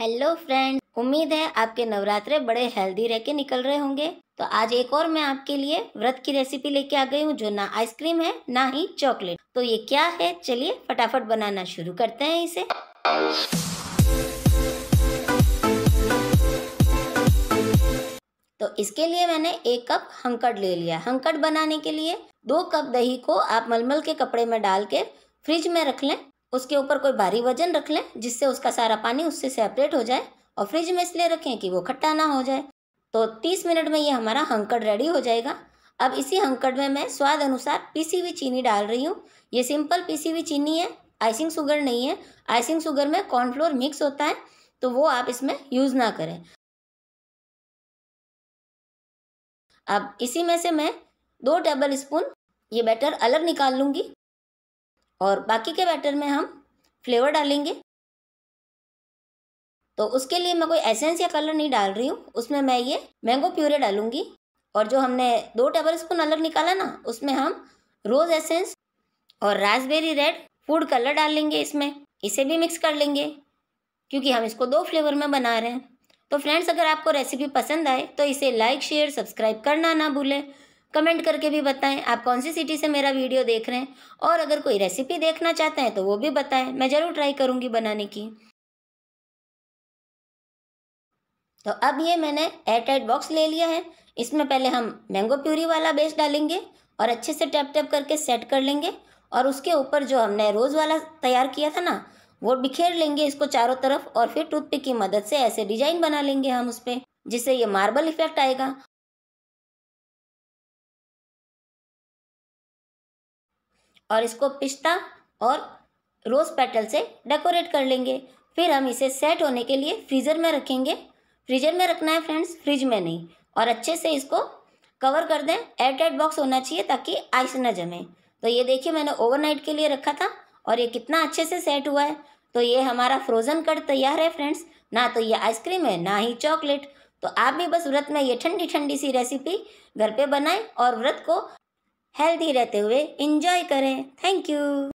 hello friend उम्मीद है आपके नवरात्रे बड़े हेल्दी रह के निकल रहे होंगे तो आज एक और मैं आपके लिए व्रत की रेसिपी लेके आ गई हूँ जो ना आइसक्रीम है ना ही चॉकलेट तो ये क्या है चलिए फटाफट बनाना शुरू करते हैं इसे तो इसके लिए मैंने एक कप हंकड़ ले लिया हंकड़ बनाने के लिए दो कप दही को आप मलमल के कपड़े में डाल के फ्रिज में रख लें उसके ऊपर कोई भारी वजन रख लें जिससे उसका सारा पानी उससे सेपरेट हो जाए और फ्रिज में इसलिए रखें कि वो खट्टा ना हो जाए तो तीस मिनट में ये हमारा हंकड़ रेडी हो जाएगा अब इसी हंकड़ में मैं स्वाद अनुसार पीसी हुई चीनी डाल रही हूँ ये सिंपल पीसी हुई चीनी है आइसिंग शुगर नहीं है आइसिंग शुगर में कॉर्नफ्लोर मिक्स होता है तो वो आप इसमें यूज़ ना करें अब इसी में से मैं दो टेबल स्पून ये बैटर अलग निकाल लूँगी और बाकी के बैटर में हम फ्लेवर डालेंगे तो उसके लिए मैं कोई एसेंस या कलर नहीं डाल रही हूँ उसमें मैं ये मैंगो प्यूरे डालूंगी और जो हमने दो टेबल स्पून अलग निकाला ना उसमें हम रोज़ एसेंस और रासबेरी रेड फूड कलर डाल लेंगे इसमें इसे भी मिक्स कर लेंगे क्योंकि हम इसको दो फ्लेवर में बना रहे हैं तो फ्रेंड्स अगर आपको रेसिपी पसंद आए तो इसे लाइक शेयर सब्सक्राइब करना ना भूलें कमेंट करके भी बताएं आप कौन सी सिटी से मेरा वीडियो देख रहे हैं और अगर कोई रेसिपी देखना चाहते हैं तो वो भी बताएं मैं ज़रूर ट्राई करूँगी बनाने की तो अब ये मैंने एयरटाइट बॉक्स ले लिया है इसमें पहले हम मैंगो प्यूरी वाला बेस डालेंगे और अच्छे से टैप टैप करके सेट कर लेंगे और उसके ऊपर जो हमने रोज़ वाला तैयार किया था ना वो बिखेर लेंगे इसको चारों तरफ और फिर टूथपिक की मदद से ऐसे डिजाइन बना लेंगे हम उस पर जिससे ये मार्बल इफेक्ट आएगा और इसको पिस्ता और रोज़ पेटल से डेकोरेट कर लेंगे फिर हम इसे सेट होने के लिए फ्रीज़र में रखेंगे फ्रीजर में रखना है फ्रेंड्स फ्रिज में नहीं और अच्छे से इसको कवर कर दें एयर टाइट बॉक्स होना चाहिए ताकि आइस न जमे तो ये देखिए मैंने ओवरनाइट के लिए रखा था और ये कितना अच्छे से सेट हुआ है तो ये हमारा फ्रोज़न कट तैयार है फ्रेंड्स ना तो ये आइसक्रीम है ना ही चॉकलेट तो आप भी बस व्रत में ये ठंडी ठंडी सी रेसिपी घर पे बनाएं और व्रत को हेल्दी रहते हुए इंजॉय करें थैंक यू